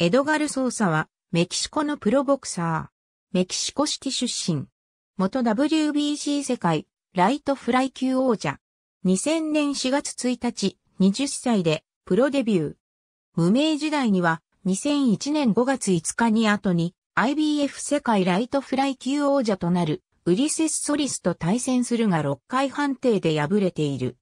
エドガル・ソーサは、メキシコのプロボクサー。メキシコ式出身。元 WBC 世界、ライトフライ級王者。2000年4月1日、20歳で、プロデビュー。無名時代には、2001年5月5日に後に、IBF 世界ライトフライ級王者となる、ウリセス・ソリスと対戦するが6回判定で敗れている。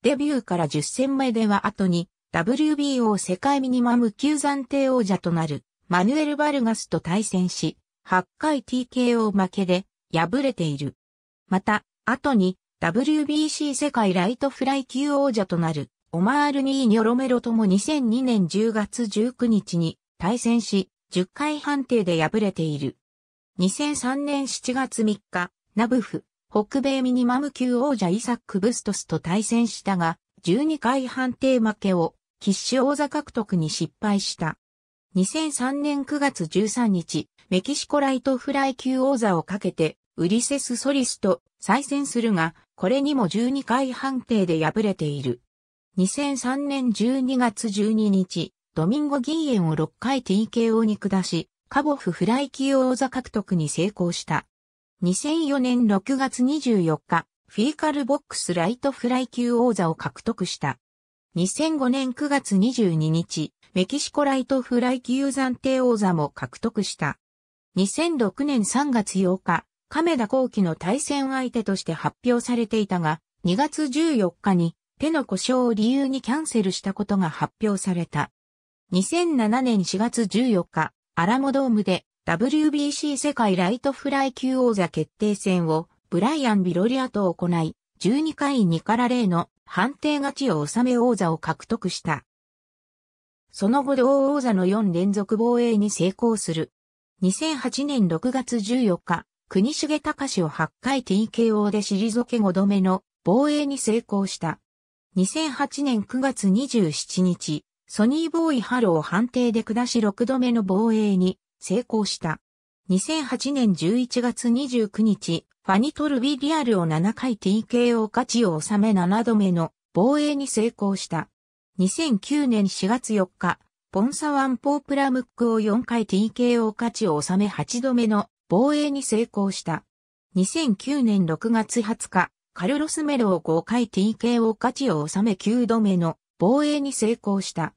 デビューから10戦目では後に、WBO 世界ミニマム級暫定王者となるマヌエル・バルガスと対戦し、8回 TKO 負けで敗れている。また、後に WBC 世界ライトフライ級王者となるオマール・ニーニョロメロとも2002年10月19日に対戦し、10回判定で敗れている。2003年7月3日、ナブフ、北米ミニマム級王者イサック・ブストスと対戦したが、12回判定負けを必死王座獲得に失敗した。2003年9月13日、メキシコライトフライ級王座をかけて、ウリセス・ソリスと再戦するが、これにも12回判定で敗れている。2003年12月12日、ドミンゴ・ギーエンを6回 TKO に下し、カボフフライ級王座獲得に成功した。2004年6月24日、フィーカルボックスライトフライ級王座を獲得した。2005年9月22日、メキシコライトフライ級暫定王座も獲得した。2006年3月8日、亀田光輝の対戦相手として発表されていたが、2月14日に手の故障を理由にキャンセルしたことが発表された。2007年4月14日、アラモドームで WBC 世界ライトフライ級王座決定戦をブライアン・ビロリアと行い、12回2から0の判定勝ちを収め王座を獲得した。その後同王座の4連続防衛に成功する。2008年6月14日、国重隆を8回 TKO で退け5度目の防衛に成功した。2008年9月27日、ソニーボーイハロー判定で下し6度目の防衛に成功した。2008年11月29日、ファニトルビリアルを7回 TKO 勝ちを収め7度目の防衛に成功した。2009年4月4日、ポンサワンポープラムックを4回 TKO 勝ちを収め8度目の防衛に成功した。2009年6月20日、カルロスメロを5回 TKO 勝ちを収め9度目の防衛に成功した。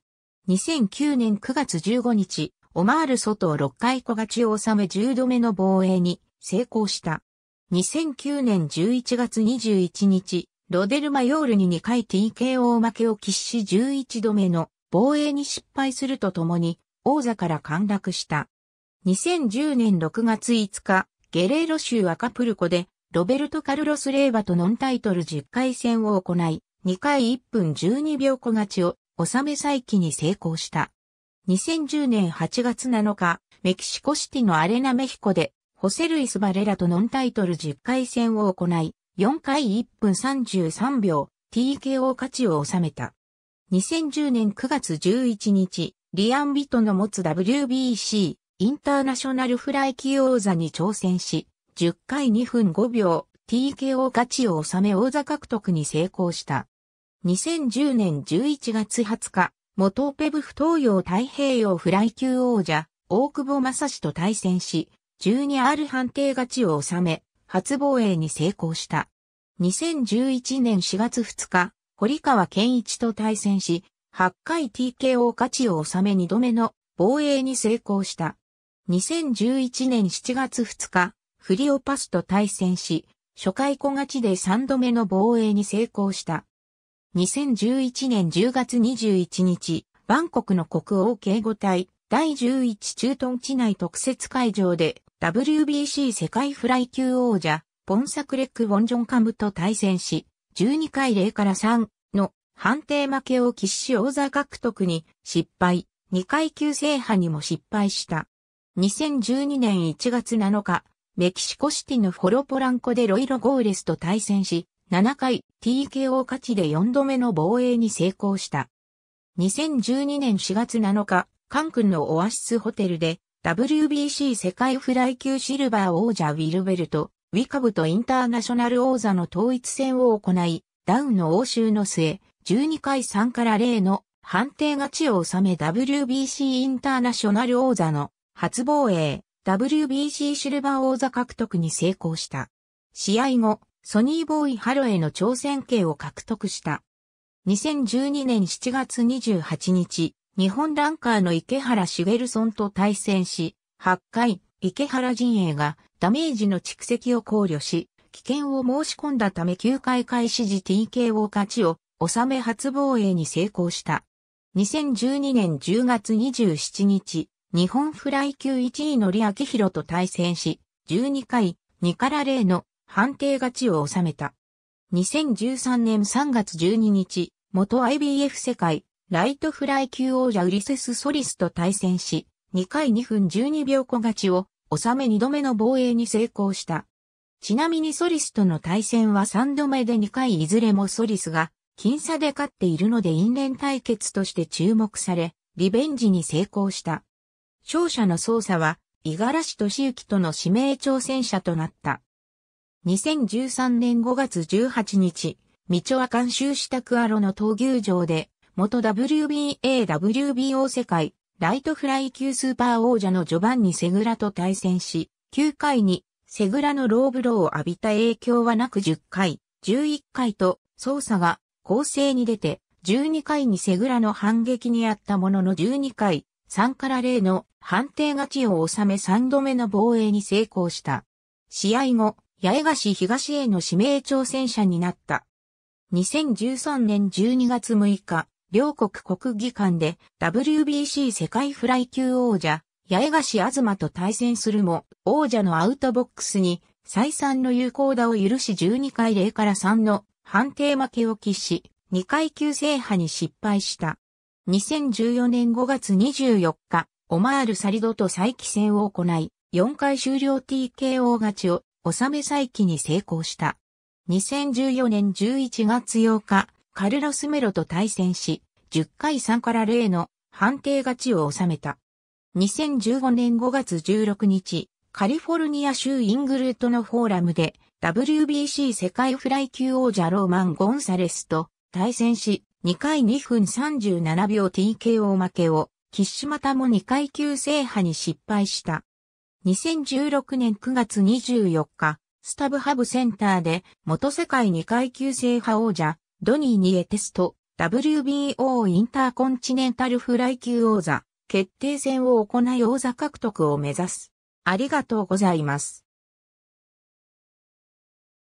2009年9月15日、オマール外を6回小勝ちを収め10度目の防衛に成功した。2009年11月21日、ロデルマヨールに2回 TKO 負けを喫し11度目の防衛に失敗するとともに王座から陥落した。2010年6月5日、ゲレーロ州アカプルコでロベルト・カルロス・レーバとノンタイトル10回戦を行い、2回1分12秒小勝ちを収め再起に成功した。2010年8月7日、メキシコシティのアレナメヒコで、ホセルイス・バレラとノンタイトル10回戦を行い、4回1分33秒、TKO 価値を収めた。2010年9月11日、リアン・ビトの持つ WBC、インターナショナルフライ級王座に挑戦し、10回2分5秒、TKO 勝ちを収め王座獲得に成功した。2010年11月20日、元ペブフ東洋太平洋フライ級王者、大久保正史と対戦し、12ある判定勝ちを収め、初防衛に成功した。2011年4月2日、堀川健一と対戦し、8回 TKO 勝ちを収め2度目の防衛に成功した。2011年7月2日、フリオパスと対戦し、初回小勝ちで3度目の防衛に成功した。2011年10月21日、バンコクの国王警護隊第11駐屯地内特設会場で WBC 世界フライ級王者ポンサクレック・ボンジョンカムと対戦し、12回0から3の判定負けを喫し王座獲得に失敗、2階級制覇にも失敗した。2012年1月7日、メキシコシティのフォロポランコでロイロ・ゴーレスと対戦し、7回 TKO 勝ちで4度目の防衛に成功した。2012年4月7日、カン君のオアシスホテルで WBC 世界フライ級シルバー王者ウィルベルト、ウィカブとインターナショナル王座の統一戦を行い、ダウンの応酬の末、12回3から0の判定勝ちを収め WBC インターナショナル王座の初防衛、WBC シルバー王座獲得に成功した。試合後、ソニーボーイハロへの挑戦権を獲得した。2012年7月28日、日本ランカーの池原茂ソンと対戦し、8回、池原陣営がダメージの蓄積を考慮し、危険を申し込んだため9回開始時 TKO 勝ちを収め初防衛に成功した。2012年10月27日、日本フライ級1位のキ明ロと対戦し、12回、2から0の判定勝ちを収めた。2013年3月12日、元 IBF 世界、ライトフライ級王者ウリセス・ソリスと対戦し、2回2分12秒小勝ちを、収め2度目の防衛に成功した。ちなみにソリスとの対戦は3度目で2回いずれもソリスが、僅差で勝っているので因縁対決として注目され、リベンジに成功した。勝者の操作は、五十嵐俊之との指名挑戦者となった。2013年5月18日、ミチョアカン州シタクアロの闘牛場で、元 WBA、WBO 世界、ライトフライ級スーパー王者のジョバンニ・セグラと対戦し、9回に、セグラのローブローを浴びた影響はなく10回、11回と、操作が、構成に出て、12回にセグラの反撃にあったものの12回、3から0の判定勝ちを収め3度目の防衛に成功した。試合後、八重樫東への指名挑戦者になった。2013年12月6日、両国国技館で WBC 世界フライ級王者、八重樫東と対戦するも、王者のアウトボックスに再三の有効打を許し12回0から3の判定負けを喫し、2階級制覇に失敗した。2014年5月24日、オマール・サリドと再起戦を行い、4回終了 TKO 勝ちを納め再起に成功した。2014年11月8日、カルロスメロと対戦し、10回3から0の判定勝ちを収めた。2015年5月16日、カリフォルニア州イングルートのフォーラムで WBC 世界フライ級王者ローマン・ゴンサレスと対戦し、2回2分37秒 TKO 負けを、キッシュまたも2階級制覇に失敗した。2016年9月24日、スタブハブセンターで元世界2階級制覇王者、ドニー・ニエテスと WBO インターコンチネンタルフライ級王座決定戦を行い王座獲得を目指す。ありがとうございます。